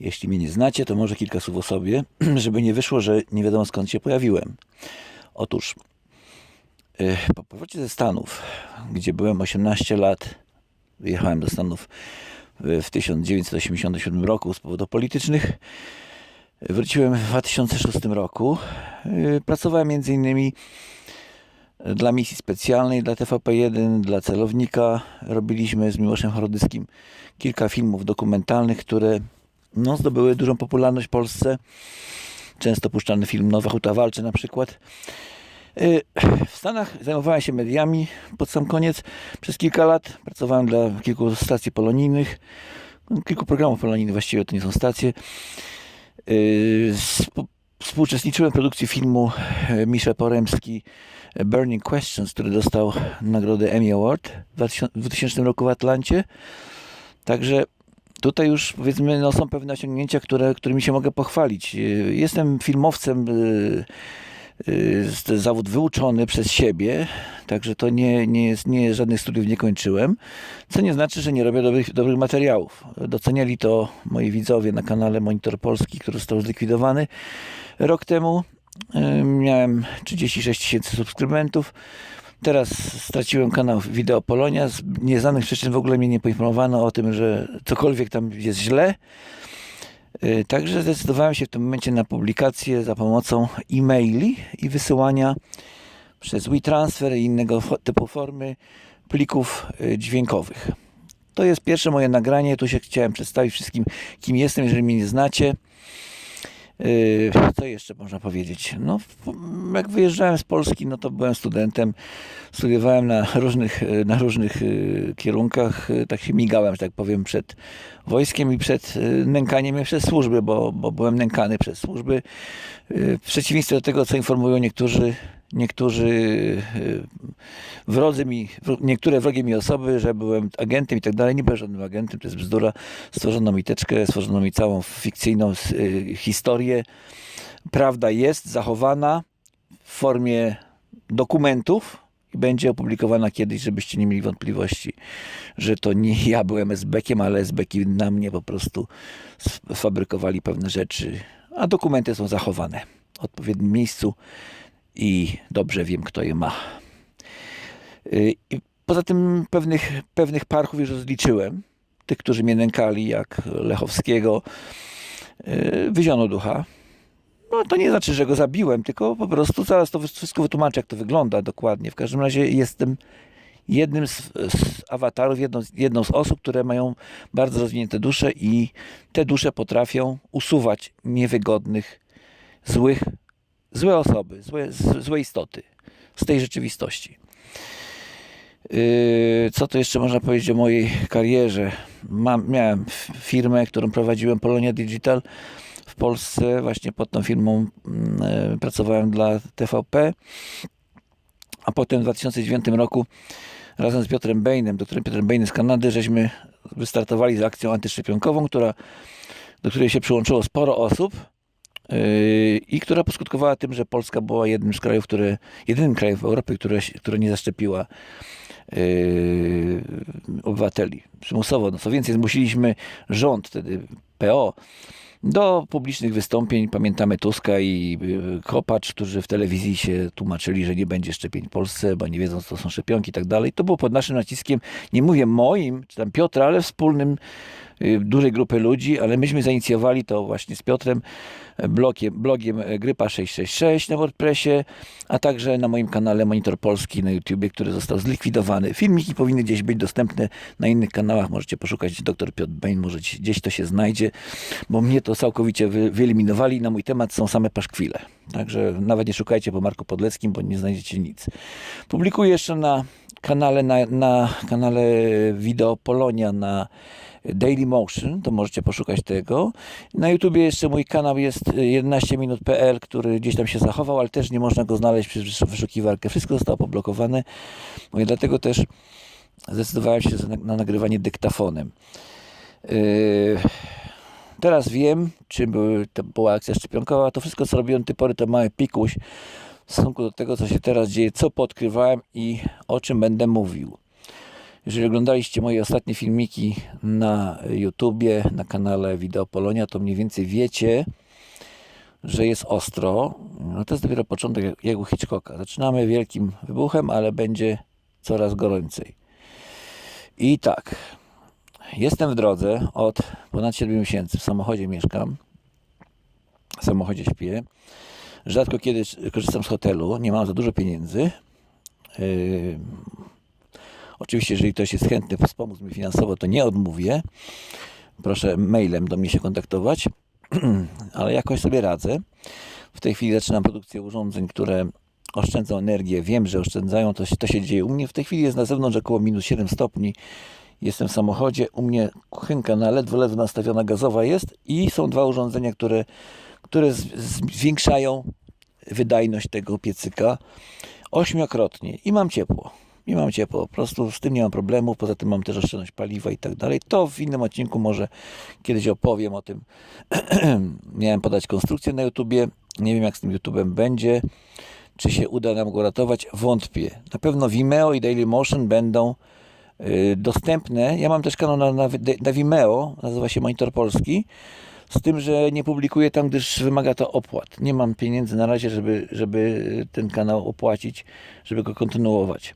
Jeśli mnie nie znacie, to może kilka słów o sobie, żeby nie wyszło, że nie wiadomo skąd się pojawiłem. Otóż, y, po powrocie ze Stanów, gdzie byłem 18 lat, wyjechałem do Stanów w 1987 roku z powodów politycznych. Wróciłem w 2006 roku. Y, pracowałem między innymi dla misji specjalnej, dla TVP1, dla celownika. Robiliśmy z Miłoszem Horodyskim kilka filmów dokumentalnych, które no, zdobyły dużą popularność w Polsce. Często puszczany film Nowa Huta Walczy na przykład. Y, w Stanach zajmowałem się mediami pod sam koniec. Przez kilka lat pracowałem dla kilku stacji polonijnych, kilku programów polonijnych, właściwie to nie są stacje y, Współuczestniczyłem w produkcji filmu e, Michel Poremski e, Burning Questions, który dostał nagrodę Emmy Award w 2000 roku w Atlancie. Także tutaj już powiedzmy no, są pewne osiągnięcia, które, którymi się mogę pochwalić. E, jestem filmowcem, zawód wyuczony przez siebie, także to nie, nie, jest, nie żadnych studiów nie kończyłem, co nie znaczy, że nie robię dobrych, dobrych materiałów. Doceniali to moi widzowie na kanale Monitor Polski, który został zlikwidowany. Rok temu e, miałem 36 tysięcy subskrybentów. Teraz straciłem kanał Wideo Polonia. Z nieznanych przyczyn w ogóle mnie nie poinformowano o tym, że cokolwiek tam jest źle. E, także zdecydowałem się w tym momencie na publikację za pomocą e-maili i wysyłania przez WeTransfer i innego typu formy plików e, dźwiękowych. To jest pierwsze moje nagranie. Tu się chciałem przedstawić wszystkim, kim jestem, jeżeli mnie nie znacie. Yy, co jeszcze można powiedzieć? No, jak wyjeżdżałem z Polski, no to byłem studentem, studiowałem na różnych, na różnych y, kierunkach, tak się migałem, że tak powiem, przed wojskiem i przed y, nękaniem mnie przez służby, bo, bo byłem nękany przez służby. Y, w przeciwieństwie do tego, co informują niektórzy niektórzy y, wrodzy mi, niektóre wrogie mi osoby, że byłem agentem i tak dalej. Nie byłem żadnym agentem, to jest bzdura. Stworzono mi teczkę, stworzono mi całą fikcyjną y, historię. Prawda jest zachowana w formie dokumentów, i będzie opublikowana kiedyś, żebyście nie mieli wątpliwości, że to nie ja byłem SBkiem, ale SBki na mnie po prostu fabrykowali pewne rzeczy, a dokumenty są zachowane w odpowiednim miejscu i dobrze wiem, kto je ma. Y, poza tym pewnych, pewnych parchów już rozliczyłem. Tych, którzy mnie nękali, jak Lechowskiego, y, wyziono ducha. No to nie znaczy, że go zabiłem, tylko po prostu zaraz to wszystko wytłumaczę, jak to wygląda dokładnie. W każdym razie jestem jednym z, z awatarów, jedną, jedną z osób, które mają bardzo rozwinięte dusze i te dusze potrafią usuwać niewygodnych, złych złe osoby, złe, złe istoty z tej rzeczywistości. Yy, co to jeszcze można powiedzieć o mojej karierze? Mam, miałem firmę, którą prowadziłem, Polonia Digital w Polsce. Właśnie pod tą firmą mm, e, pracowałem dla TVP. A potem w 2009 roku razem z Piotrem Bejnem, doktorem Piotrem Bejnem z Kanady, żeśmy wystartowali z akcją antyszczepionkową, która, do której się przyłączyło sporo osób Yy, i która poskutkowała tym, że Polska była jednym z krajów, które, jedynym krajem w Europie, które, które nie zaszczepiła Yy, obywateli przymusowo. No co więcej, zmusiliśmy rząd, wtedy PO, do publicznych wystąpień. Pamiętamy Tuska i yy, Kopacz, którzy w telewizji się tłumaczyli, że nie będzie szczepień w Polsce, bo nie wiedzą, co są szczepionki i tak dalej. To było pod naszym naciskiem, nie mówię moim, czy tam Piotra, ale wspólnym Y, dużej grupy ludzi, ale myśmy zainicjowali to właśnie z Piotrem, e, blogiem, blogiem Grypa 666 na WordPressie, a także na moim kanale Monitor Polski na YouTubie, który został zlikwidowany. Filmiki powinny gdzieś być dostępne na innych kanałach. Możecie poszukać dr Piotr Bain, może gdzieś to się znajdzie, bo mnie to całkowicie wyeliminowali. Na mój temat są same paszkwile. Także nawet nie szukajcie po Marku Podleckim, bo nie znajdziecie nic. Publikuję jeszcze na kanale, na, na kanale Wideo Polonia na Daily Motion, to możecie poszukać tego. Na YouTubie jeszcze mój kanał jest 11minut.pl, y, który gdzieś tam się zachował, ale też nie można go znaleźć przez wyszukiwarkę. Wszystko zostało poblokowane. Mówię, dlatego też zdecydowałem się na nagrywanie dyktafonem. Y, teraz wiem, czym była akcja szczepionkowa. To wszystko, co robiłem do tej pory, to mały pikuś w stosunku do tego, co się teraz dzieje, co podkrywałem i o czym będę mówił. Jeżeli oglądaliście moje ostatnie filmiki na YouTubie, na kanale Wideo Polonia, to mniej więcej wiecie, że jest ostro. No to jest dopiero początek jego Hitchcocka. Zaczynamy wielkim wybuchem, ale będzie coraz gorącej. I tak, jestem w drodze od ponad 7 miesięcy. W samochodzie mieszkam, w samochodzie śpię. Rzadko kiedy korzystam z hotelu, nie mam za dużo pieniędzy. Yy, Oczywiście, jeżeli ktoś jest chętny wspomóc mnie finansowo, to nie odmówię. Proszę mailem do mnie się kontaktować, ale jakoś sobie radzę. W tej chwili zaczynam produkcję urządzeń, które oszczędzą energię. Wiem, że oszczędzają, to, to się dzieje u mnie. W tej chwili jest na zewnątrz około minus 7 stopni. Jestem w samochodzie, u mnie kuchenka na ledwo, ledwo nastawiona gazowa jest i są dwa urządzenia, które, które zwiększają wydajność tego piecyka ośmiokrotnie i mam ciepło mam cię po prostu z tym nie mam problemu, poza tym mam też oszczędność paliwa i tak dalej. To w innym odcinku może kiedyś opowiem o tym. Miałem podać konstrukcję na YouTubie, nie wiem jak z tym YouTubem będzie, czy się uda nam go ratować, wątpię. Na pewno Vimeo i Dailymotion będą y, dostępne. Ja mam też kanał na, na, na Vimeo, nazywa się Monitor Polski. Z tym, że nie publikuję tam, gdyż wymaga to opłat. Nie mam pieniędzy na razie, żeby, żeby ten kanał opłacić, żeby go kontynuować.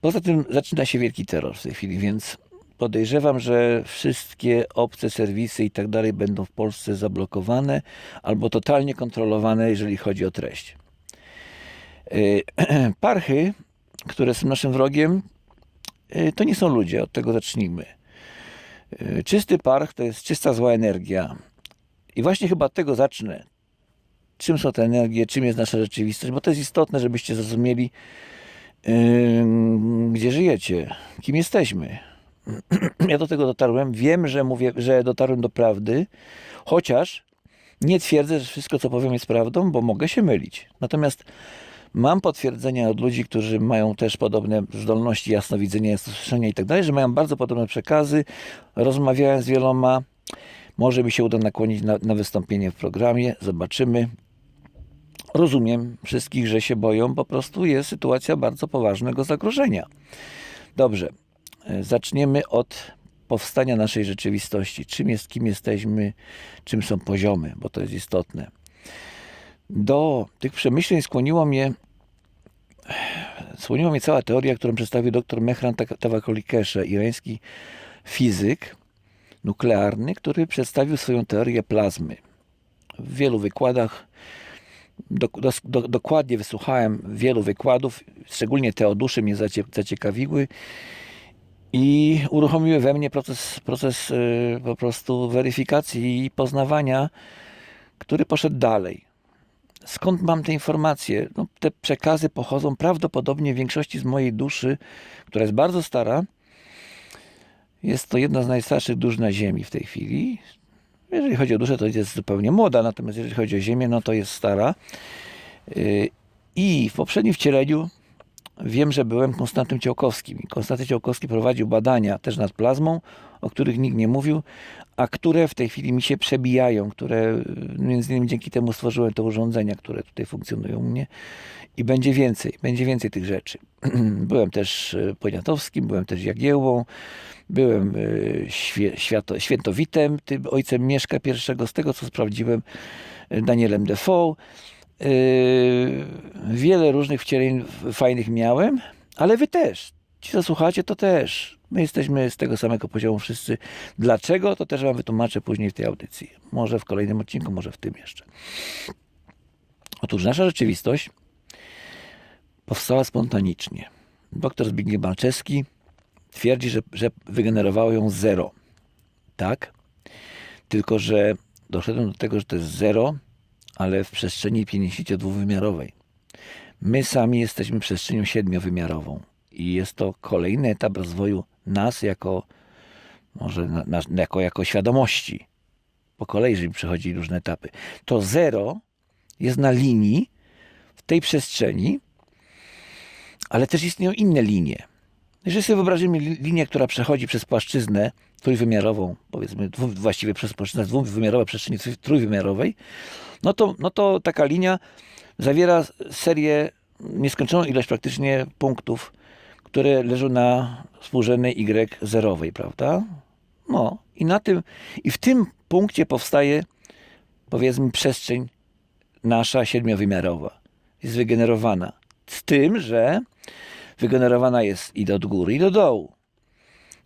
Poza tym zaczyna się wielki terror w tej chwili, więc podejrzewam, że wszystkie obce serwisy i tak dalej będą w Polsce zablokowane albo totalnie kontrolowane, jeżeli chodzi o treść. E, parchy, które są naszym wrogiem, e, to nie są ludzie, od tego zacznijmy. Y, czysty park to jest czysta zła energia. I właśnie chyba tego zacznę. Czym są te energie, czym jest nasza rzeczywistość, bo to jest istotne, żebyście zrozumieli, yy, gdzie żyjecie, kim jesteśmy. ja do tego dotarłem. Wiem, że mówię, że dotarłem do prawdy, chociaż nie twierdzę, że wszystko, co powiem, jest prawdą, bo mogę się mylić. Natomiast Mam potwierdzenia od ludzi, którzy mają też podobne zdolności, jasnowidzenia, słyszenia i tak dalej, że mają bardzo podobne przekazy. Rozmawiałem z wieloma. Może mi się uda nakłonić na, na wystąpienie w programie. Zobaczymy. Rozumiem wszystkich, że się boją. Po prostu jest sytuacja bardzo poważnego zagrożenia. Dobrze. Zaczniemy od powstania naszej rzeczywistości. Czym jest, kim jesteśmy, czym są poziomy, bo to jest istotne. Do tych przemyśleń skłoniło mnie Słoniła mnie cała teoria, którą przedstawił dr Mehran tak- Tawakoli-Keshe, irański fizyk nuklearny, który przedstawił swoją teorię plazmy. W wielu wykładach, do, do, dokładnie wysłuchałem wielu wykładów, szczególnie te o duszy mnie zacie, zaciekawiły i uruchomiły we mnie proces, proces y, po prostu weryfikacji i poznawania, który poszedł dalej skąd mam te informacje? No, te przekazy pochodzą prawdopodobnie w większości z mojej duszy, która jest bardzo stara. Jest to jedna z najstarszych dusz na Ziemi w tej chwili. Jeżeli chodzi o duszę, to jest zupełnie młoda, natomiast jeżeli chodzi o Ziemię, no to jest stara. Y, I w poprzednim wcieleniu wiem, że byłem Konstantym Ciałkowskim. Konstanty Ciałkowski prowadził badania też nad plazmą, o których nikt nie mówił, a które w tej chwili mi się przebijają, które no między innymi dzięki temu stworzyłem te urządzenia, które tutaj funkcjonują u mnie i będzie więcej, będzie więcej tych rzeczy. byłem też e, Poniatowskim, byłem też Jagiełłą, byłem e, świe, świato, Świętowitem, tym ojcem Mieszka I, z tego co sprawdziłem, e, Danielem Defoe, Yy, wiele różnych wcieleń fajnych miałem, ale wy też. Ci, co słuchacie, to też. My jesteśmy z tego samego poziomu wszyscy. Dlaczego? To też wam wytłumaczę później w tej audycji. Może w kolejnym odcinku, może w tym jeszcze. Otóż nasza rzeczywistość powstała spontanicznie. Doktor Zbigniew Malczewski twierdzi, że, że wygenerowało ją zero. Tak? Tylko, że doszedłem do tego, że to jest zero, ale w przestrzeni 52-wymiarowej. My sami jesteśmy przestrzenią siedmiowymiarową i jest to kolejny etap rozwoju nas jako, może na, na, jako, jako świadomości. Po kolei, żeby przechodzi różne etapy. To zero jest na linii w tej przestrzeni, ale też istnieją inne linie. Jeżeli sobie wyobrazimy linię, która przechodzi przez płaszczyznę trójwymiarową, powiedzmy dwu, właściwie przez płaszczyznę dwuwymiarową przestrzeni trójwymiarowej, no to, no to taka linia zawiera serię, nieskończoną ilość praktycznie punktów, które leżą na współrzędnej y zerowej, prawda? No i na tym, i w tym punkcie powstaje powiedzmy przestrzeń nasza siedmiowymiarowa. Jest wygenerowana. Z tym, że wygenerowana jest i do góry, i do dołu.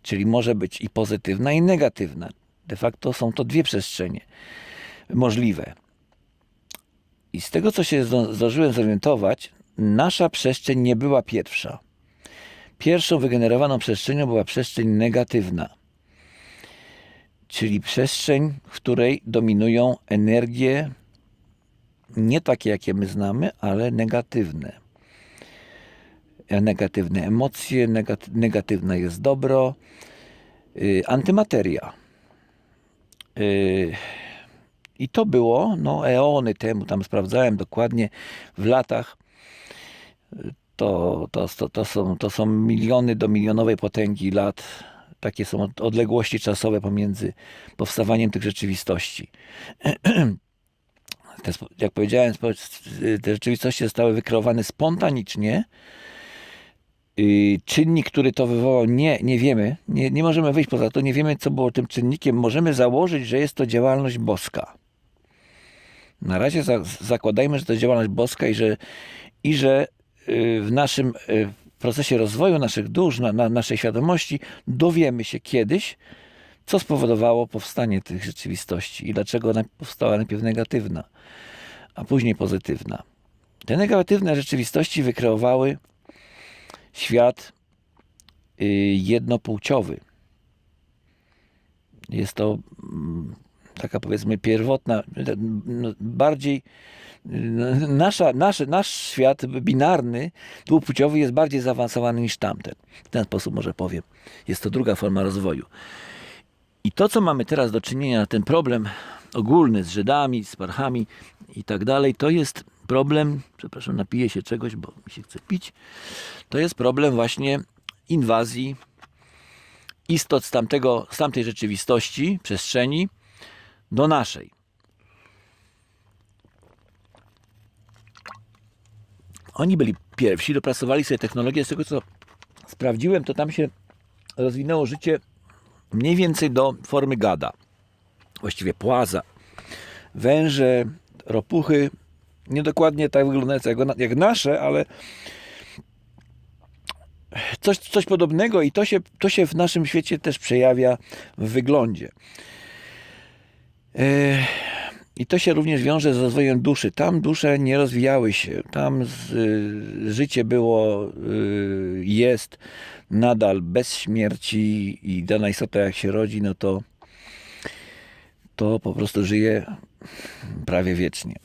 Czyli może być i pozytywna, i negatywna. De facto są to dwie przestrzenie możliwe. I z tego, co się zdążyłem zorientować, nasza przestrzeń nie była pierwsza. Pierwszą wygenerowaną przestrzenią była przestrzeń negatywna, czyli przestrzeń, w której dominują energie nie takie, jakie my znamy, ale negatywne. E, negatywne emocje, negatywne jest dobro, y, antymateria. Yy, i to było, no eony temu, tam sprawdzałem dokładnie, w latach to, to, to, to, są, to są miliony do milionowej potęgi lat. Takie są odległości czasowe pomiędzy powstawaniem tych rzeczywistości. Te, jak powiedziałem, te rzeczywistości zostały wykreowane spontanicznie. Czynnik, który to wywołał, nie, nie wiemy. Nie, nie możemy wyjść poza to. Nie wiemy, co było tym czynnikiem. Możemy założyć, że jest to działalność boska. Na razie za, zakładajmy, że to jest działalność boska i że, i że y, w naszym y, procesie rozwoju naszych dusz, na, na naszej świadomości dowiemy się kiedyś, co spowodowało powstanie tych rzeczywistości i dlaczego ona powstała najpierw negatywna, a później pozytywna. Te negatywne rzeczywistości wykreowały świat y, jednopłciowy. Jest to mm, taka powiedzmy pierwotna, no, bardziej no, nasza, nasz, nasz świat binarny, dwupłciowy jest bardziej zaawansowany niż tamten. W ten sposób może powiem. Jest to druga forma rozwoju. I to, co mamy teraz do czynienia, ten problem ogólny z Żydami, z Parchami i tak dalej, to jest problem, przepraszam, napiję się czegoś, bo mi się chce pić, to jest problem właśnie inwazji istot z, tamtego, z tamtej rzeczywistości, przestrzeni, do naszej. Oni byli pierwsi, dopracowali sobie technologię. Z tego co sprawdziłem, to tam się rozwinęło życie mniej więcej do formy gada. Właściwie płaza. Węże, ropuchy. Niedokładnie tak wyglądające jak nasze, ale coś, coś podobnego i to się, to się w naszym świecie też przejawia w wyglądzie. Yy, I to się również wiąże z rozwojem duszy. Tam dusze nie rozwijały się, tam z, y, życie było, y, jest nadal bez śmierci i dana istota jak się rodzi, no to, to po prostu żyje prawie wiecznie.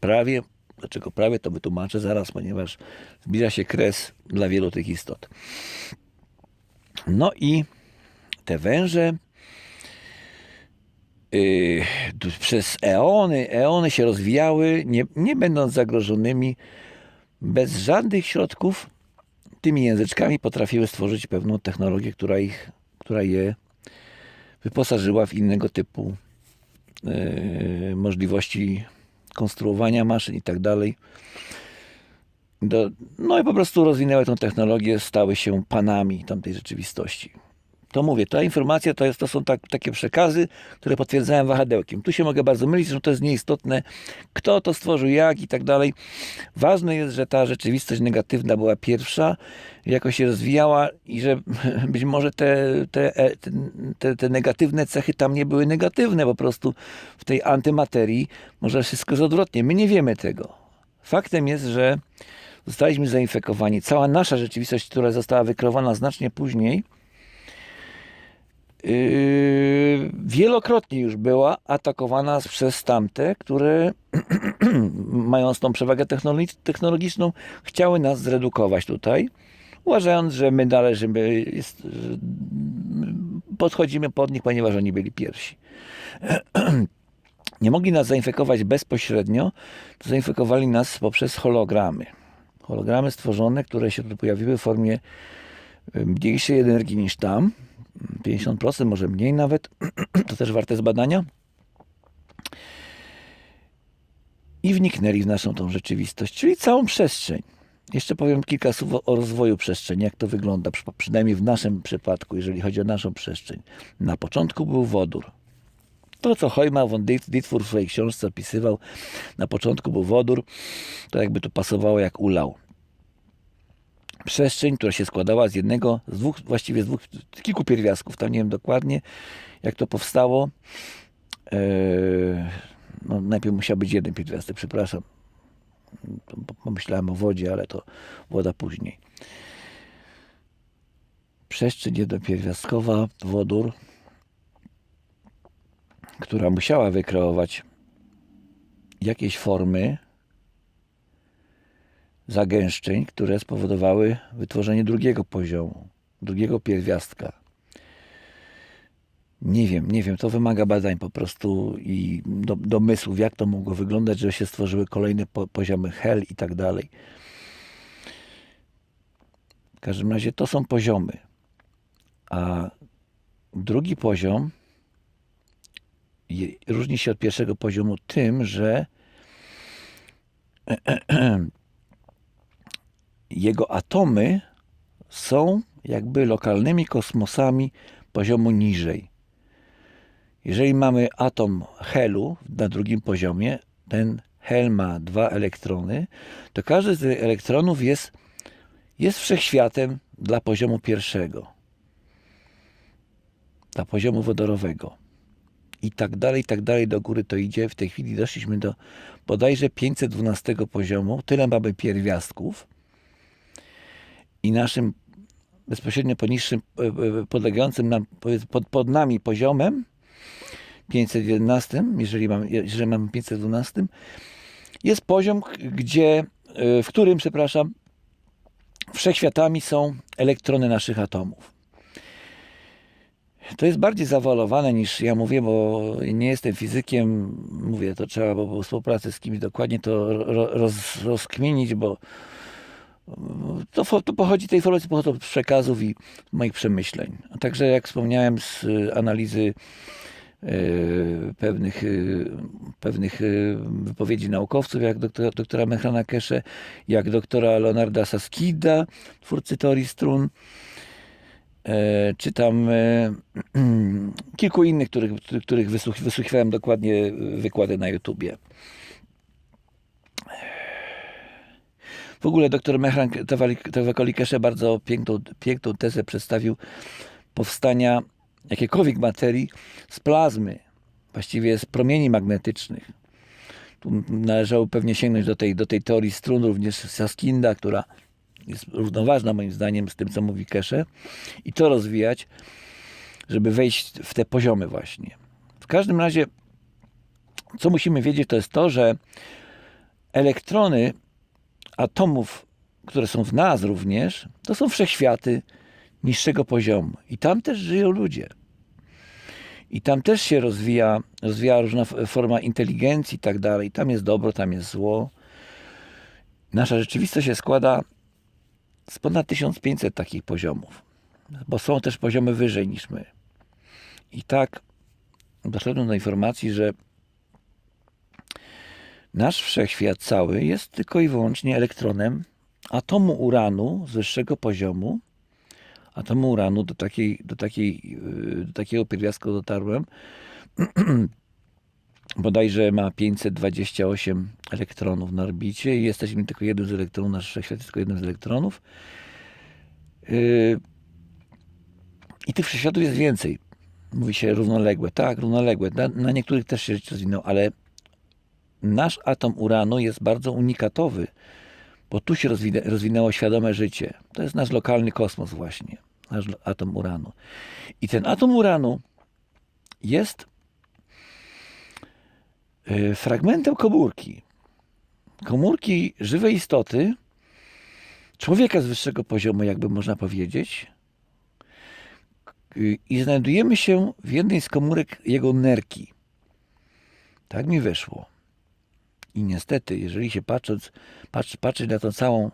Prawie, dlaczego prawie, to wytłumaczę zaraz, ponieważ zbliża się kres dla wielu tych istot. No i te węże Y, przez eony, eony się rozwijały, nie, nie będąc zagrożonymi bez żadnych środków, tymi języczkami potrafiły stworzyć pewną technologię, która, ich, która je wyposażyła w innego typu y, możliwości konstruowania maszyn i tak dalej. Do, no i po prostu rozwinęły tę technologię, stały się panami tamtej rzeczywistości to mówię, ta informacja to, jest, to są tak, takie przekazy, które potwierdzałem wahadełkiem. Tu się mogę bardzo mylić, że to jest nieistotne, kto to stworzył, jak i tak dalej. Ważne jest, że ta rzeczywistość negatywna była pierwsza, jako się rozwijała i że być może te, te, e, te, te negatywne cechy tam nie były negatywne, po prostu w tej antymaterii może wszystko jest odwrotnie. My nie wiemy tego. Faktem jest, że zostaliśmy zainfekowani. Cała nasza rzeczywistość, która została wykreowana znacznie później, Yy, wielokrotnie już była atakowana przez tamte, które mając tą przewagę technologiczną, chciały nas zredukować tutaj, uważając, że my należymy, yy, podchodzimy pod nich, ponieważ oni byli pierwsi. Nie mogli nas zainfekować bezpośrednio, to zainfekowali nas poprzez hologramy. Hologramy stworzone, które się tu pojawiły w formie yy, mniejszej energii niż tam, 50%, może mniej nawet, to też warte zbadania. I wniknęli w naszą tą rzeczywistość, czyli całą przestrzeń. Jeszcze powiem kilka słów o rozwoju przestrzeni, jak to wygląda, przynajmniej w naszym przypadku, jeżeli chodzi o naszą przestrzeń. Na początku był wodór. To, co Hojma von Ditfur w swojej książce opisywał, na początku był wodór, to jakby to pasowało jak ulał przestrzeń, która się składała z jednego, z dwóch, właściwie z dwóch, kilku pierwiastków, tam nie wiem dokładnie, jak to powstało. E, no, najpierw musiał być jeden pierwiastek, przepraszam. Pomyślałem o wodzie, ale to woda później. Przestrzeń jednopierwiastkowa, wodór, która musiała wykreować jakieś formy, zagęszczeń, które spowodowały wytworzenie drugiego poziomu, drugiego pierwiastka. Nie wiem, nie wiem, to wymaga badań po prostu i do, domysłów, jak to mogło wyglądać, że się stworzyły kolejne po, poziomy hel i tak dalej. W każdym razie to są poziomy. A drugi poziom różni się od pierwszego poziomu tym, że e, e, jego atomy są jakby lokalnymi kosmosami poziomu niżej. Jeżeli mamy atom helu na drugim poziomie, ten hel ma dwa elektrony, to każdy z tych elektronów jest, jest wszechświatem dla poziomu pierwszego, dla poziomu wodorowego. I tak dalej, i tak dalej do góry to idzie. W tej chwili doszliśmy do bodajże 512 poziomu. Tyle mamy pierwiastków i naszym bezpośrednio poniższym, e, e, podlegającym nam, pod, pod nami poziomem, 511, jeżeli mam, jeżeli mam 512, jest poziom, gdzie, e, w którym, przepraszam, wszechświatami są elektrony naszych atomów. To jest bardziej zawalowane niż ja mówię, bo nie jestem fizykiem. Mówię, to trzeba po współpracy z kimś dokładnie to roz, rozkminić, bo to, to pochodzi, te informacje pochodzą z przekazów i moich przemyśleń. A także, jak wspomniałem, z y, analizy y, pewnych, y, pewnych wypowiedzi naukowców, jak doktora, doktora Mehrana Kesze, jak doktora Leonarda Saskida, twórcy teorii strun, e, czy tam e, kilku innych, których, których wysłuchiwałem dokładnie wykłady na YouTubie. W ogóle dr Mehran Tewakolikesze bardzo piękną, piękną tezę przedstawił powstania jakiejkolwiek materii z plazmy, właściwie z promieni magnetycznych. Tu należało pewnie sięgnąć do tej, do tej teorii strun, również Saskinda, która jest równoważna moim zdaniem z tym, co mówi Kesze, i to rozwijać, żeby wejść w te poziomy właśnie. W każdym razie, co musimy wiedzieć, to jest to, że elektrony atomów, które są w nas również, to są wszechświaty niższego poziomu. I tam też żyją ludzie. I tam też się rozwija, rozwija różna forma inteligencji i tak dalej. Tam jest dobro, tam jest zło. Nasza rzeczywistość się składa z ponad 1500 takich poziomów. Bo są też poziomy wyżej niż my. I tak doszedłem do informacji, że Nasz wszechświat cały jest tylko i wyłącznie elektronem atomu uranu z wyższego poziomu. Atomu uranu, do, takiej, do, takiej, yy, do takiego pierwiastka dotarłem, bodajże ma 528 elektronów na orbicie i jesteśmy tylko jednym z elektronów, nasz wszechświat jest tylko jednym z elektronów. Yy, I tych wszechświatów jest więcej. Mówi się równoległe, tak, równoległe. Na, na niektórych też się rozwinął, ale nasz atom uranu jest bardzo unikatowy, bo tu się rozwinęło świadome życie. To jest nasz lokalny kosmos właśnie, nasz atom uranu. I ten atom uranu jest y, fragmentem komórki. Komórki żywej istoty, człowieka z wyższego poziomu, jakby można powiedzieć. Y, I znajdujemy się w jednej z komórek jego nerki. Tak mi wyszło. I niestety, jeżeli się patrząc, patrzy, patrzy na tą całą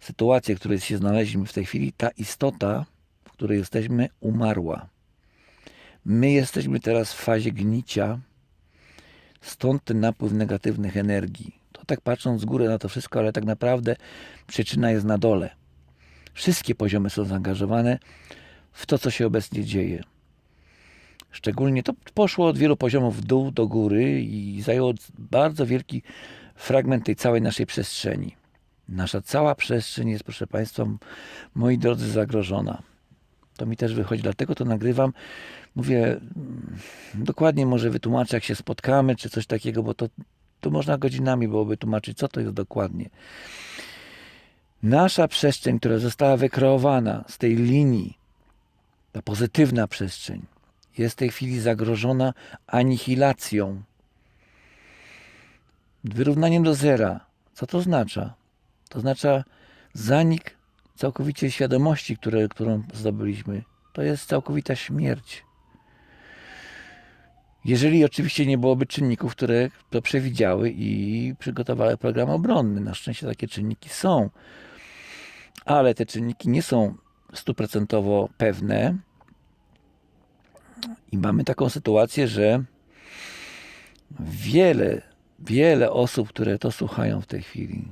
sytuację, w której się znaleźliśmy w tej chwili, ta istota, w której jesteśmy, umarła. My jesteśmy teraz w fazie gnicia, stąd ten napływ negatywnych energii. To tak patrząc z góry na to wszystko, ale tak naprawdę przyczyna jest na dole. Wszystkie poziomy są zaangażowane w to, co się obecnie dzieje. Szczególnie to poszło od wielu poziomów w dół do góry i zajęło bardzo wielki fragment tej całej naszej przestrzeni. Nasza cała przestrzeń jest, proszę Państwa, moi drodzy, zagrożona. To mi też wychodzi, dlatego to nagrywam. Mówię, mm, dokładnie może wytłumaczę, jak się spotkamy, czy coś takiego, bo to, to można godzinami byłoby tłumaczyć, co to jest dokładnie. Nasza przestrzeń, która została wykreowana z tej linii, ta pozytywna przestrzeń, jest w tej chwili zagrożona anihilacją. Wyrównaniem do zera. Co to oznacza? To oznacza zanik całkowicie świadomości, które, którą zdobyliśmy. To jest całkowita śmierć. Jeżeli oczywiście nie byłoby czynników, które to przewidziały i przygotowały program obronny. Na szczęście takie czynniki są. Ale te czynniki nie są stuprocentowo pewne i mamy taką sytuację, że wiele, wiele osób, które to słuchają w tej chwili,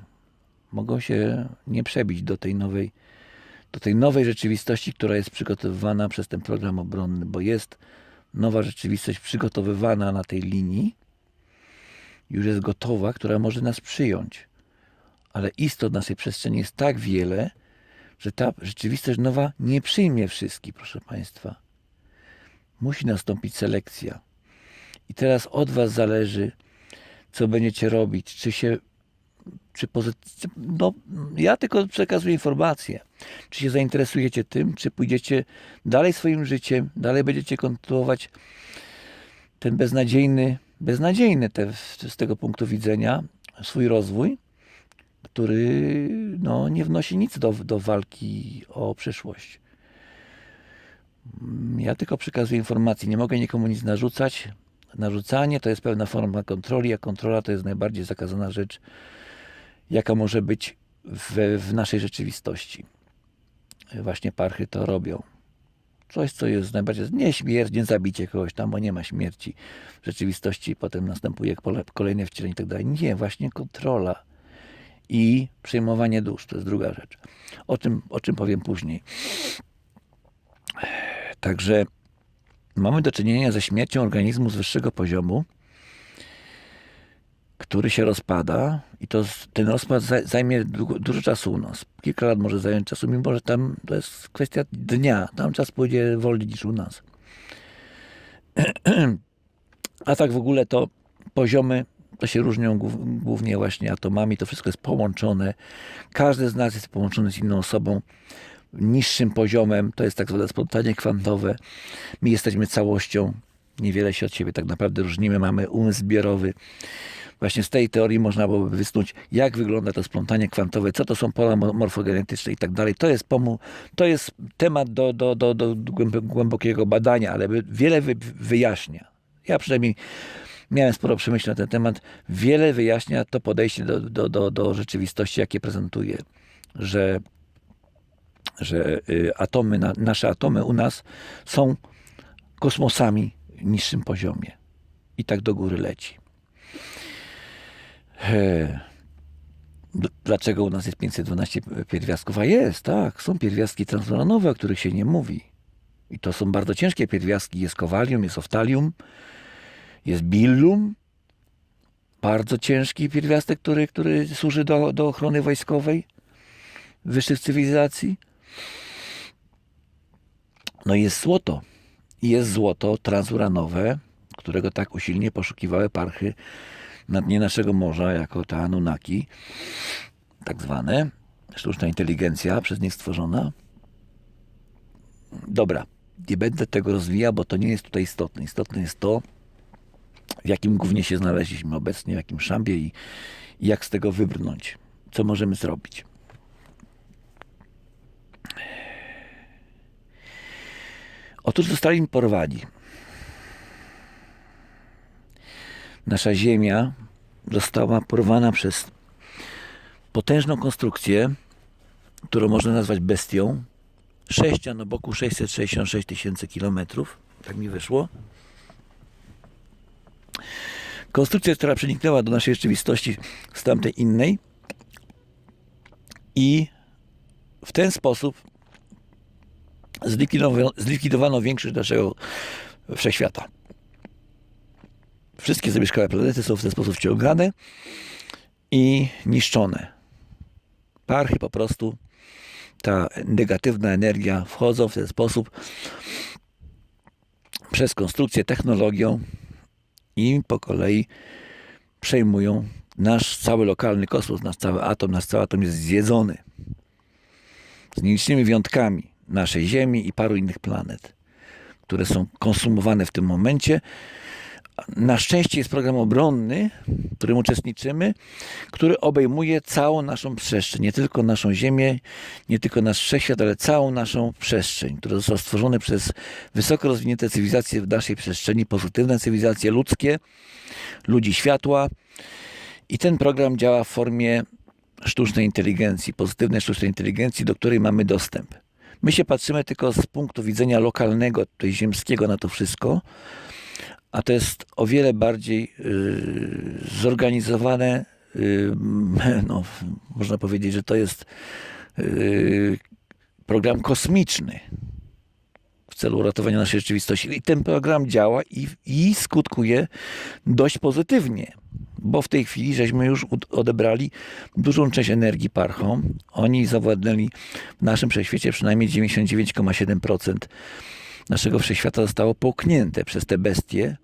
mogą się nie przebić do tej nowej, do tej nowej rzeczywistości, która jest przygotowywana przez ten program obronny, bo jest nowa rzeczywistość przygotowywana na tej linii, już jest gotowa, która może nas przyjąć. Ale istot na tej przestrzeni jest tak wiele, że ta rzeczywistość nowa nie przyjmie wszystkich, proszę Państwa. Musi nastąpić selekcja. I teraz od Was zależy, co będziecie robić, czy się czy pozyty... no, ja tylko przekazuję informacje. Czy się zainteresujecie tym, czy pójdziecie dalej swoim życiem, dalej będziecie kontynuować ten beznadziejny, beznadziejny te, z tego punktu widzenia swój rozwój, który no, nie wnosi nic do, do walki o przyszłość. Ja tylko przekazuję informacje, nie mogę nikomu nic narzucać. Narzucanie to jest pewna forma kontroli, a kontrola to jest najbardziej zakazana rzecz, jaka może być w, w naszej rzeczywistości. Właśnie parchy to robią. Coś, co jest najbardziej. Nie śmierć, nie zabicie kogoś tam, bo nie ma śmierci. W rzeczywistości potem następuje kolejne wcielenie i tak dalej. Nie, właśnie kontrola i przejmowanie dusz. To jest druga rzecz. O tym, o czym powiem później. Także mamy do czynienia ze śmiercią organizmu z wyższego poziomu, który się rozpada i to ten rozpad zajmie długo, dużo czasu u no, nas. Kilka lat może zająć czasu, mimo że tam to jest kwestia dnia. Tam czas pójdzie wolniej niż u nas. A tak w ogóle to poziomy to się różnią głównie właśnie atomami, to wszystko jest połączone. Każdy z nas jest połączony z inną osobą niższym poziomem, to jest tak zwane spotkanie kwantowe. My jesteśmy całością, niewiele się od siebie tak naprawdę różnimy, mamy umysł zbiorowy. Właśnie z tej teorii można byłoby wysnuć, jak wygląda to splątanie kwantowe, co to są pola morfogenetyczne i tak dalej. To jest, pomu- to jest temat do, do, do, do głębokiego badania, ale wiele wy wyjaśnia. Ja przynajmniej miałem sporo przemyśleń na ten temat. Wiele wyjaśnia to podejście do, do, do, do rzeczywistości, jakie prezentuje, że że y, atomy, nasze atomy u nas są kosmosami w niższym poziomie. I tak do góry leci. Dlaczego u nas jest 512 pierwiastków? A jest, tak. Są pierwiastki transuranowe, o których się nie mówi. I to są bardzo ciężkie pierwiastki. Jest kowalium, jest oftalium, jest billum. Bardzo ciężki pierwiastek, który, który służy do, do ochrony wojskowej wyższych cywilizacji. No i jest złoto. I jest złoto transuranowe, którego tak usilnie poszukiwały parchy na dnie naszego morza, jako ta Anunnaki, tak zwane, sztuczna inteligencja przez nich stworzona. Dobra, nie będę tego rozwijał, bo to nie jest tutaj istotne. Istotne jest to, w jakim głównie się znaleźliśmy obecnie, w jakim szambie i, i jak z tego wybrnąć. Co możemy zrobić? Otóż zostaliśmy porwani. Nasza ziemia została porwana przez potężną konstrukcję, którą można nazwać bestią. Sześcian na no boku 666 tysięcy kilometrów. Tak mi wyszło. Konstrukcja, która przeniknęła do naszej rzeczywistości z tamtej innej. I w ten sposób zlikwidowano, zlikwidowano większość naszego wszechświata. Wszystkie zamieszkałe planety są w ten sposób ciągane i niszczone. Parchy po prostu, ta negatywna energia wchodzą w ten sposób przez konstrukcję, technologią i po kolei przejmują nasz cały lokalny kosmos, nasz cały atom, nasz cały atom jest zjedzony. Z nielicznymi wyjątkami naszej Ziemi i paru innych planet, które są konsumowane w tym momencie. Na szczęście jest program obronny, w którym uczestniczymy, który obejmuje całą naszą przestrzeń, nie tylko naszą Ziemię, nie tylko nasz wszechświat, ale całą naszą przestrzeń, która została stworzona przez wysoko rozwinięte cywilizacje w naszej przestrzeni, pozytywne cywilizacje ludzkie, ludzi światła. I ten program działa w formie sztucznej inteligencji, pozytywnej sztucznej inteligencji, do której mamy dostęp. My się patrzymy tylko z punktu widzenia lokalnego, tutaj ziemskiego na to wszystko, a to jest o wiele bardziej y, zorganizowane. Y, no, można powiedzieć, że to jest y, program kosmiczny celu ratowania naszej rzeczywistości. I ten program działa i, i skutkuje dość pozytywnie bo w tej chwili żeśmy już odebrali dużą część energii parchom. Oni zawładnęli w naszym wszechświecie przynajmniej 99,7% naszego wszechświata zostało połknięte przez te bestie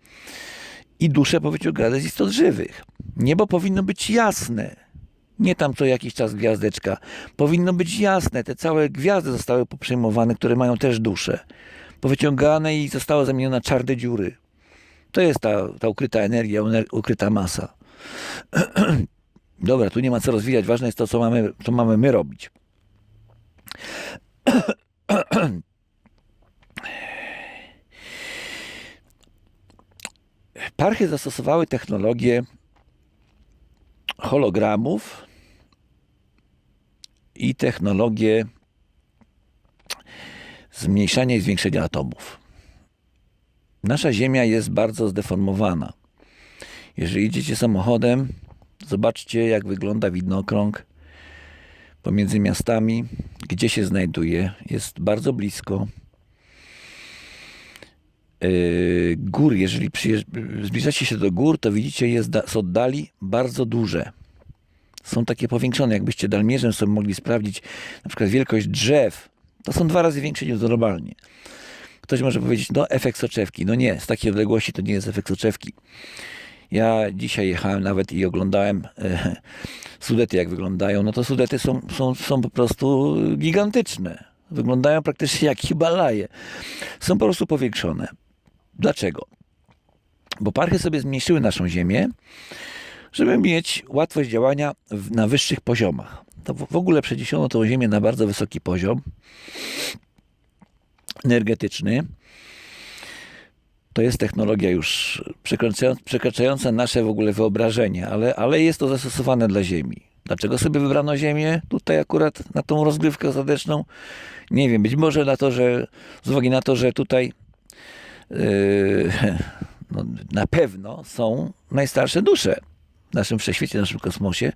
i dusze powyciągane z istot żywych. Niebo powinno być jasne. Nie tam co jakiś czas gwiazdeczka. Powinno być jasne. Te całe gwiazdy zostały poprzejmowane, które mają też duszę powyciągane i została zamieniona na czarne dziury. To jest ta, ta ukryta energia, ukryta masa. Dobra, tu nie ma co rozwijać. Ważne jest to, co mamy, co mamy my robić. Parchy zastosowały technologię hologramów i technologię zmniejszania i zwiększenia atomów. Nasza Ziemia jest bardzo zdeformowana. Jeżeli idziecie samochodem, zobaczcie, jak wygląda widnokrąg pomiędzy miastami, gdzie się znajduje. Jest bardzo blisko. Yy, gór, jeżeli zbliżacie się do gór, to widzicie, jest z oddali bardzo duże. Są takie powiększone, jakbyście dalmierzem sobie mogli sprawdzić na przykład wielkość drzew to są dwa razy większe niż globalnie. Ktoś może powiedzieć, no efekt soczewki. No nie, z takiej odległości to nie jest efekt soczewki. Ja dzisiaj jechałem nawet i oglądałem e, Sudety, jak wyglądają. No to Sudety są, są, są po prostu gigantyczne. Wyglądają praktycznie jak Hibalaje. Są po prostu powiększone. Dlaczego? Bo parchy sobie zmniejszyły naszą ziemię, żeby mieć łatwość działania w, na wyższych poziomach to w ogóle przeniesiono tą ziemię na bardzo wysoki poziom energetyczny. To jest technologia już przekraczająca nasze w ogóle wyobrażenie, ale, ale jest to zastosowane dla Ziemi. Dlaczego sobie wybrano Ziemię tutaj akurat na tą rozgrywkę ostateczną? Nie wiem, być może na to, że z uwagi na to, że tutaj yy, no, na pewno są najstarsze dusze naszym wszechświecie, naszym kosmosie,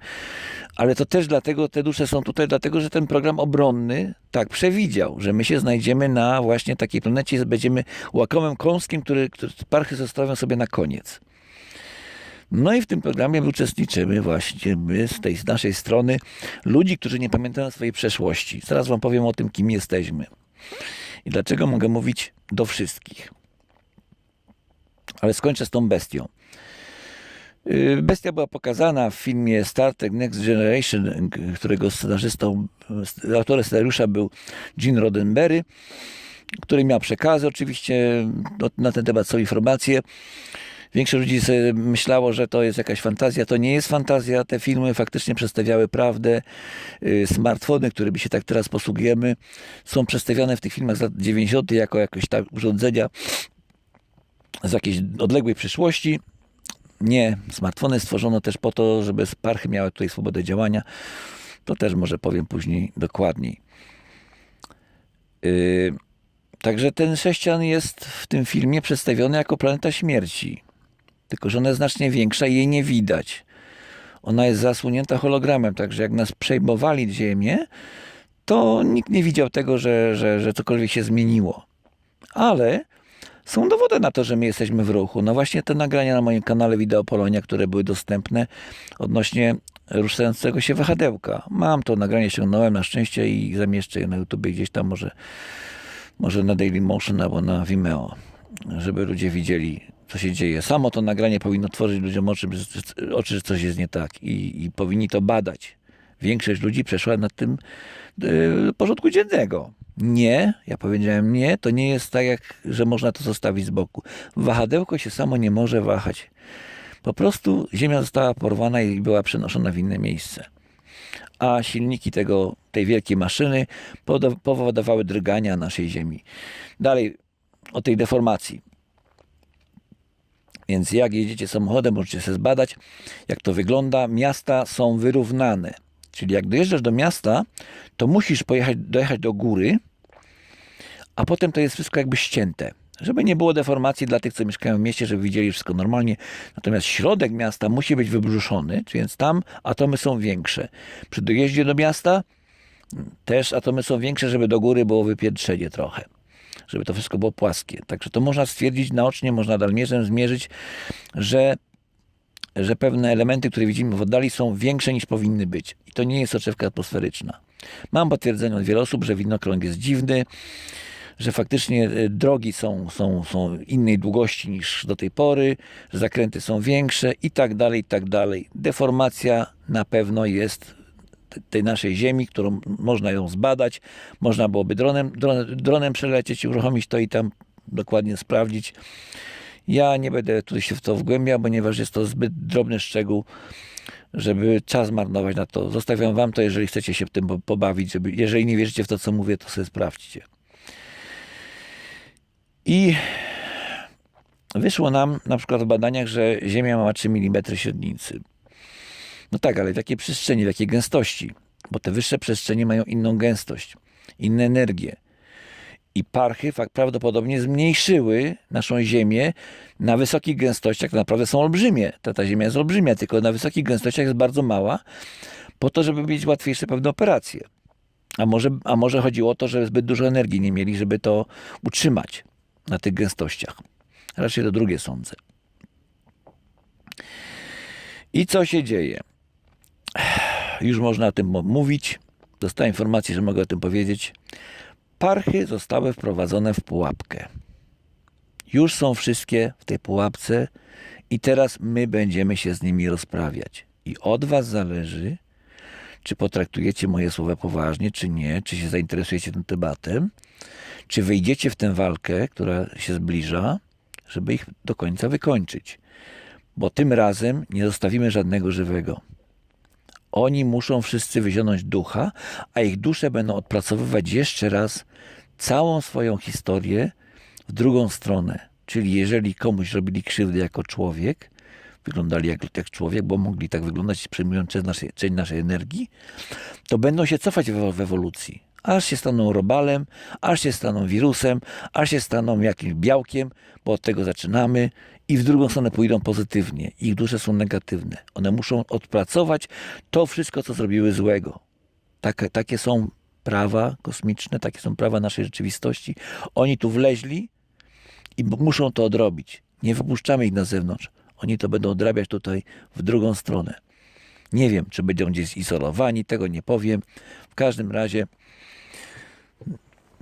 ale to też dlatego, te dusze są tutaj, dlatego, że ten program obronny tak przewidział, że my się znajdziemy na właśnie takiej planecie, będziemy łakomym kąskiem, który, który parchy zostawią sobie na koniec. No i w tym programie uczestniczymy właśnie my z tej z naszej strony, ludzi, którzy nie pamiętają swojej przeszłości. Zaraz wam powiem o tym, kim jesteśmy. I dlaczego mogę mówić do wszystkich. Ale skończę z tą bestią. Y, bestia była pokazana w filmie Star Trek Next Generation, y, którego scenarzystą, y, autorem scenariusza był Gene Roddenberry, który miał przekazy oczywiście no, na ten temat są informacje. Większość ludzi myślało, że to jest jakaś fantazja. To nie jest fantazja. Te filmy faktycznie przedstawiały prawdę. Smartfony, którymi się tak teraz posługujemy, są przedstawiane w tych filmach z lat 90. jako jakieś tak urządzenia z jakiejś odległej przyszłości. Nie, smartfony stworzono też po to, żeby parchy miały tutaj swobodę działania. To też może powiem później dokładniej. Yy, także ten sześcian jest w tym filmie przedstawiony jako planeta śmierci. Tylko, że ona jest znacznie większa i jej nie widać. Ona jest zasłonięta hologramem, także jak nas przejmowali Ziemię, to nikt nie widział tego, że, że, że cokolwiek się zmieniło. Ale są dowody na to, że my jesteśmy w ruchu. No właśnie te nagrania na moim kanale Wideo Polonia, które były dostępne odnośnie ruszającego się wahadełka. Mam to nagranie, ściągnąłem na szczęście i zamieszczę je na YouTube gdzieś tam może, może na Daily Motion albo na Vimeo, żeby ludzie widzieli co się dzieje. Samo to nagranie powinno tworzyć ludziom oczy, oczy że coś jest nie tak i, i powinni to badać. Większość ludzi przeszła nad tym e, porządku dziennego. Nie, ja powiedziałem nie, to nie jest tak, jak, że można to zostawić z boku. Wahadełko się samo nie może wahać. Po prostu ziemia została porwana i była przenoszona w inne miejsce. A silniki tego, tej wielkiej maszyny powodowały drgania naszej ziemi. Dalej o tej deformacji. Więc jak jedziecie samochodem, możecie sobie zbadać, jak to wygląda. Miasta są wyrównane. Czyli jak dojeżdżasz do miasta, to musisz pojechać, dojechać do góry, a potem to jest wszystko jakby ścięte. Żeby nie było deformacji dla tych, co mieszkają w mieście, żeby widzieli wszystko normalnie. Natomiast środek miasta musi być wybrzuszony, więc tam atomy są większe. Przy dojeździe do miasta też atomy są większe, żeby do góry było wypietrzenie trochę. Żeby to wszystko było płaskie. Także to można stwierdzić naocznie, można dalmierzem zmierzyć, że że pewne elementy, które widzimy w oddali, są większe niż powinny być. I to nie jest soczewka atmosferyczna. Mam potwierdzenie od wielu osób, że widnokrąg jest dziwny, że faktycznie e, drogi są, są, są innej długości niż do tej pory, że zakręty są większe i tak dalej, i tak dalej. Deformacja na pewno jest tej naszej ziemi, którą można ją zbadać. Można byłoby dronem, dronem, dronem przelecieć i uruchomić to i tam dokładnie sprawdzić. Ja nie będę tutaj się w to wgłębiał, ponieważ jest to zbyt drobny szczegół, żeby czas marnować na to. Zostawiam wam to, jeżeli chcecie się w tym pobawić. Żeby, jeżeli nie wierzycie w to, co mówię, to sobie sprawdźcie. I wyszło nam na przykład w badaniach, że Ziemia ma 3 mm średnicy. No tak, ale w jakiej przestrzeni, w jakiej gęstości? Bo te wyższe przestrzenie mają inną gęstość, inne energie i parchy prawdopodobnie zmniejszyły naszą ziemię na wysokich gęstościach. Naprawdę są olbrzymie. Ta, ta ziemia jest olbrzymia, tylko na wysokich gęstościach jest bardzo mała, po to, żeby mieć łatwiejsze pewne operacje. A może, a może chodziło o to, że zbyt dużo energii nie mieli, żeby to utrzymać na tych gęstościach. Raczej to drugie sądzę. I co się dzieje? Już można o tym mówić. Dostałem informację, że mogę o tym powiedzieć. Parchy zostały wprowadzone w pułapkę. Już są wszystkie w tej pułapce i teraz my będziemy się z nimi rozprawiać. I od was zależy, czy potraktujecie moje słowa poważnie, czy nie, czy się zainteresujecie tym tematem, czy wyjdziecie w tę walkę, która się zbliża, żeby ich do końca wykończyć. Bo tym razem nie zostawimy żadnego żywego. Oni muszą wszyscy wyzionąć ducha, a ich dusze będą odpracowywać jeszcze raz całą swoją historię w drugą stronę. Czyli jeżeli komuś robili krzywdę jako człowiek, wyglądali jak, jak człowiek, bo mogli tak wyglądać, przyjmując część naszej, część naszej energii, to będą się cofać w, w ewolucji aż się staną robalem, aż się staną wirusem, aż się staną jakimś białkiem, bo od tego zaczynamy i w drugą stronę pójdą pozytywnie. Ich dusze są negatywne. One muszą odpracować to wszystko, co zrobiły złego. Takie, takie są prawa kosmiczne, takie są prawa naszej rzeczywistości. Oni tu wleźli i muszą to odrobić. Nie wypuszczamy ich na zewnątrz. Oni to będą odrabiać tutaj w drugą stronę. Nie wiem, czy będą gdzieś izolowani, tego nie powiem. W każdym razie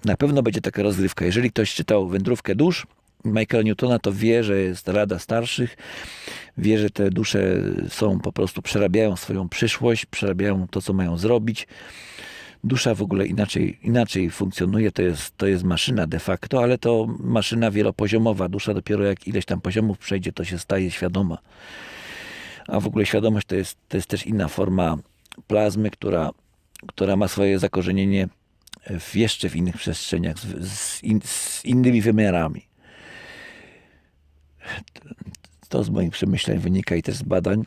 na pewno będzie taka rozgrywka. Jeżeli ktoś czytał Wędrówkę Dusz, Michaela Newtona, to wie, że jest Rada Starszych, wie, że te dusze są po prostu, przerabiają swoją przyszłość, przerabiają to, co mają zrobić. Dusza w ogóle inaczej, inaczej funkcjonuje, to jest, to jest maszyna de facto, ale to maszyna wielopoziomowa. Dusza dopiero jak ileś tam poziomów przejdzie, to się staje świadoma. A w ogóle świadomość to jest, to jest też inna forma plazmy, która, która ma swoje zakorzenienie w jeszcze w innych przestrzeniach, z, in, z innymi wymiarami. To z moich przemyśleń wynika i też z badań.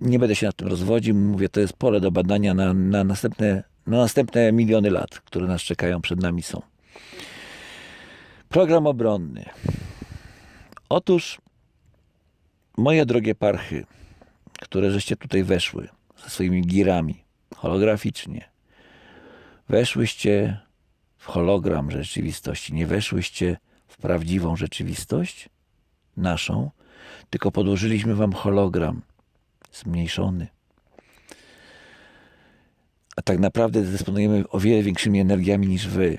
Nie będę się nad tym rozwodził. Mówię, to jest pole do badania na, na, następne, na następne miliony lat, które nas czekają, przed nami są. Program obronny. Otóż, moje drogie parchy, które żeście tutaj weszły ze swoimi girami, holograficznie, Weszłyście w hologram rzeczywistości, nie weszłyście w prawdziwą rzeczywistość naszą, tylko podłożyliśmy wam hologram zmniejszony. A tak naprawdę dysponujemy o wiele większymi energiami niż wy.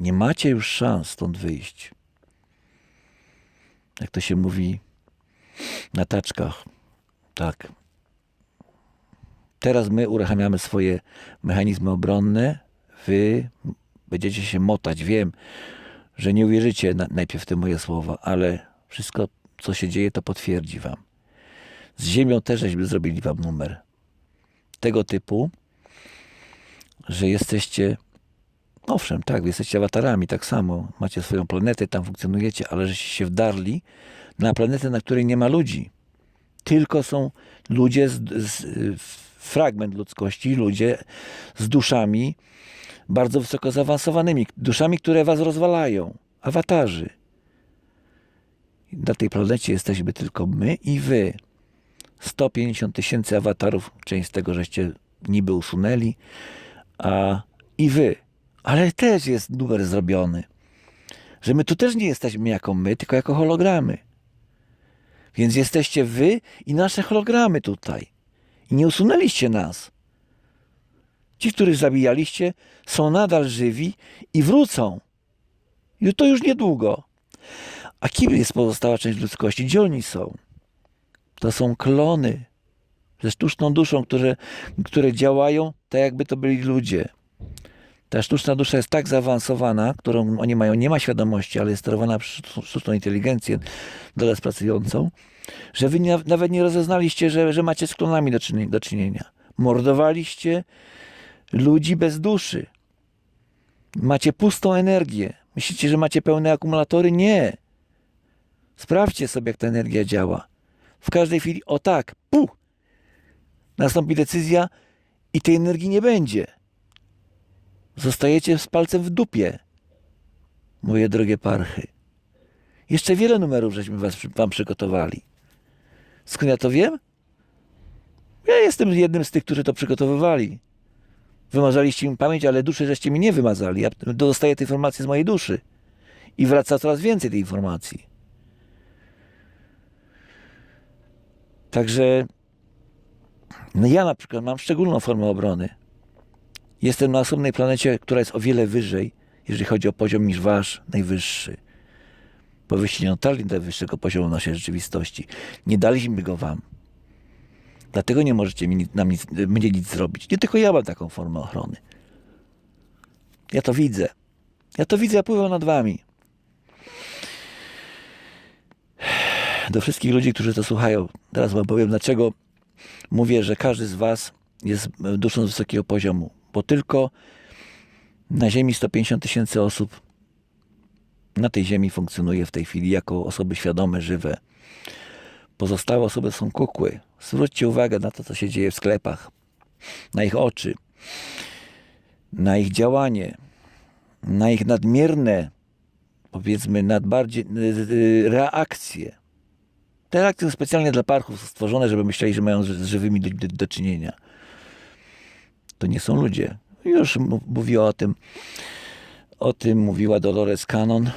Nie macie już szans stąd wyjść. Jak to się mówi na taczkach. Tak, Teraz my uruchamiamy swoje mechanizmy obronne. Wy będziecie się motać. Wiem, że nie uwierzycie na, najpierw w te moje słowa, ale wszystko, co się dzieje, to potwierdzi wam. Z ziemią też żeśmy zrobili wam numer. Tego typu, że jesteście, no owszem, tak, jesteście awatarami, tak samo, macie swoją planetę, tam funkcjonujecie, ale żeście się wdarli na planetę, na której nie ma ludzi. Tylko są ludzie z, z, z fragment ludzkości, ludzie z duszami bardzo wysoko zaawansowanymi, duszami, które was rozwalają, awatarzy. Na tej planecie jesteśmy tylko my i wy. 150 tysięcy awatarów, część z tego żeście niby usunęli, a i wy. Ale też jest numer zrobiony, że my tu też nie jesteśmy jako my, tylko jako hologramy. Więc jesteście wy i nasze hologramy tutaj i nie usunęliście nas. Ci, których zabijaliście, są nadal żywi i wrócą. I to już niedługo. A kim jest pozostała część ludzkości? Gdzie oni są? To są klony ze sztuczną duszą, które, które działają tak, jakby to byli ludzie. Ta sztuczna dusza jest tak zaawansowana, którą oni mają, nie ma świadomości, ale jest sterowana przez sztuczną inteligencję dla nas pracującą, że wy nawet nie rozeznaliście, że, że macie z klonami do, do czynienia. Mordowaliście ludzi bez duszy. Macie pustą energię. Myślicie, że macie pełne akumulatory? Nie. Sprawdźcie sobie, jak ta energia działa. W każdej chwili, o tak, puh, nastąpi decyzja i tej energii nie będzie. Zostajecie z palcem w dupie, moje drogie parchy. Jeszcze wiele numerów żeśmy was, wam przygotowali. Skąd ja to wiem? Ja jestem jednym z tych, którzy to przygotowywali. Wymazaliście mi pamięć, ale duszy żeście mi nie wymazali. Ja dostaję te informacje z mojej duszy. I wraca coraz więcej tej informacji. Także no ja na przykład mam szczególną formę obrony. Jestem na osobnej planecie, która jest o wiele wyżej, jeżeli chodzi o poziom niż wasz, najwyższy wyście nie dotarli do wyższego poziomu naszej rzeczywistości. Nie daliśmy go wam. Dlatego nie możecie mi, nam nic, mnie nic zrobić. Nie tylko ja mam taką formę ochrony. Ja to widzę. Ja to widzę, ja pływam nad wami. Do wszystkich ludzi, którzy to słuchają, teraz wam powiem, dlaczego mówię, że każdy z was jest duszą z wysokiego poziomu. Bo tylko na Ziemi 150 tysięcy osób na tej ziemi funkcjonuje w tej chwili jako osoby świadome, żywe. Pozostałe osoby są kukły. Zwróćcie uwagę na to, co się dzieje w sklepach, na ich oczy, na ich działanie, na ich nadmierne, powiedzmy, nad y, y, y, reakcje. Te reakcje są specjalnie dla parchów stworzone, żeby myśleli, że mają z żywymi do, do, czynienia. To nie są ludzie. Już mówiła o tym o tym mówiła Dolores Cannon,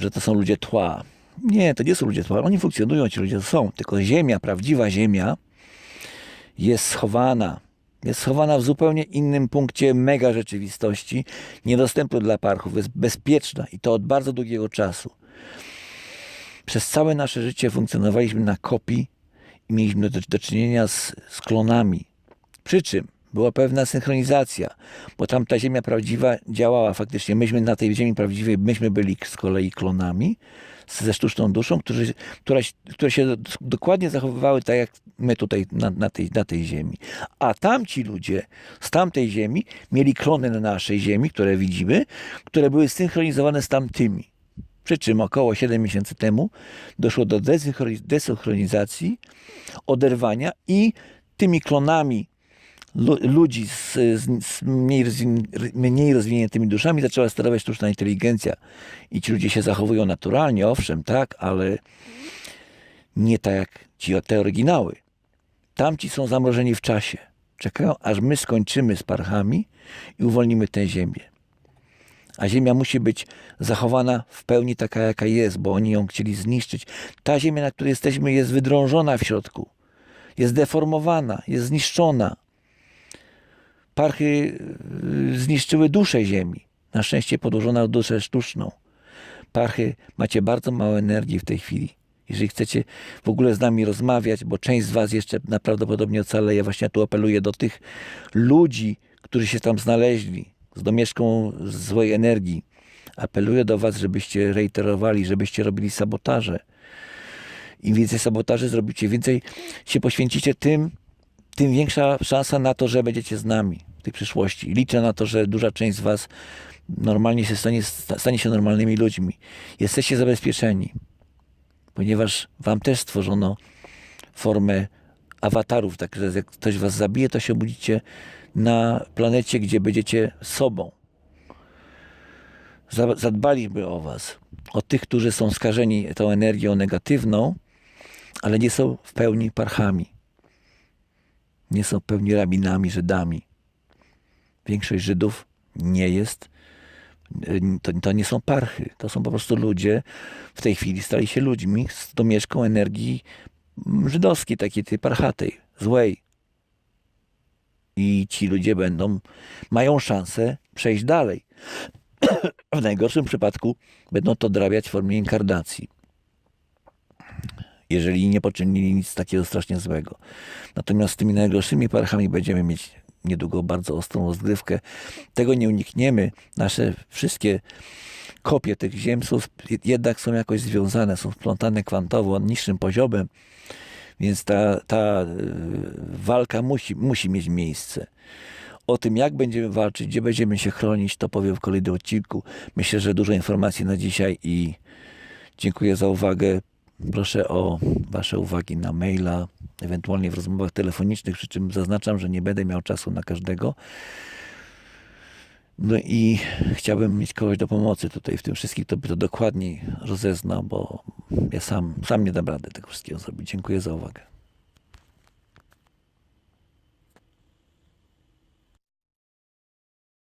że to są ludzie tła. Nie, to nie są ludzie tła. Oni funkcjonują, ci ludzie to są. Tylko ziemia, prawdziwa ziemia jest schowana. Jest schowana w zupełnie innym punkcie mega rzeczywistości, niedostępna dla parchów, jest bezpieczna i to od bardzo długiego czasu. Przez całe nasze życie funkcjonowaliśmy na kopii i mieliśmy do, do czynienia z, z klonami. Przy czym była pewna synchronizacja, bo tam ta ziemia prawdziwa działała faktycznie. Myśmy na tej ziemi prawdziwej, myśmy byli z kolei klonami ze sztuczną duszą, którzy, która, które się dokładnie zachowywały tak jak my tutaj na, na, tej, na tej ziemi. A tamci ludzie z tamtej ziemi mieli klony na naszej ziemi, które widzimy, które były synchronizowane z tamtymi. Przy czym około 7 miesięcy temu doszło do desynchronizacji, oderwania i tymi klonami ludzi z, z, z mniej, mniej, rozwiniętymi duszami zaczęła sterować sztuczna inteligencja. I ci ludzie się zachowują naturalnie, owszem, tak, ale nie tak jak ci, te oryginały. Tamci są zamrożeni w czasie. Czekają, aż my skończymy z parchami i uwolnimy tę ziemię. A ziemia musi być zachowana w pełni taka, jaka jest, bo oni ją chcieli zniszczyć. Ta ziemia, na której jesteśmy, jest wydrążona w środku. Jest deformowana, jest zniszczona Parchy y, zniszczyły duszę ziemi. Na szczęście podłożoną duszę sztuczną. Parchy macie bardzo mało energii w tej chwili. Jeżeli chcecie w ogóle z nami rozmawiać, bo część z was jeszcze prawdopodobnie ocaleje, właśnie tu apeluję do tych ludzi, którzy się tam znaleźli z domieszką złej energii. Apeluję do was, żebyście reiterowali, żebyście robili sabotaże. Im więcej sabotaży zrobicie, więcej się poświęcicie tym, tym większa szansa na to, że będziecie z nami w tej przyszłości. Liczę na to, że duża część z Was normalnie się stanie, stanie się normalnymi ludźmi. Jesteście zabezpieczeni, ponieważ Wam też stworzono formę awatarów, także jak ktoś Was zabije, to się budzicie na planecie, gdzie będziecie sobą. Zadbaliby o Was, o tych, którzy są skażeni tą energią negatywną, ale nie są w pełni parchami nie są w pełni rabinami, Żydami. Większość Żydów nie jest, e, to, to, nie są parchy, to są po prostu ludzie, w tej chwili stali się ludźmi z domieszką energii mm, żydowskiej, takiej tej parchatej, złej. I ci ludzie będą, mają szansę przejść dalej. w najgorszym przypadku będą to drabiać w formie inkarnacji jeżeli nie poczynili nic takiego strasznie złego. Natomiast z tymi najgorszymi parchami będziemy mieć niedługo bardzo ostrą rozgrywkę. Tego nie unikniemy. Nasze wszystkie kopie tych ziem są, jednak są jakoś związane, są wplątane kwantowo, niższym poziomem, więc ta, ta y, walka musi, musi mieć miejsce. O tym, jak będziemy walczyć, gdzie będziemy się chronić, to powiem w kolejnym odcinku. Myślę, że dużo informacji na dzisiaj i dziękuję za uwagę. Proszę o Wasze uwagi na maila, ewentualnie w rozmowach telefonicznych, przy czym zaznaczam, że nie będę miał czasu na każdego. No i chciałbym mieć kogoś do pomocy tutaj w tym wszystkim, kto by to dokładniej rozeznał, bo ja sam, sam nie dam rady tego wszystkiego zrobić. Dziękuję za uwagę.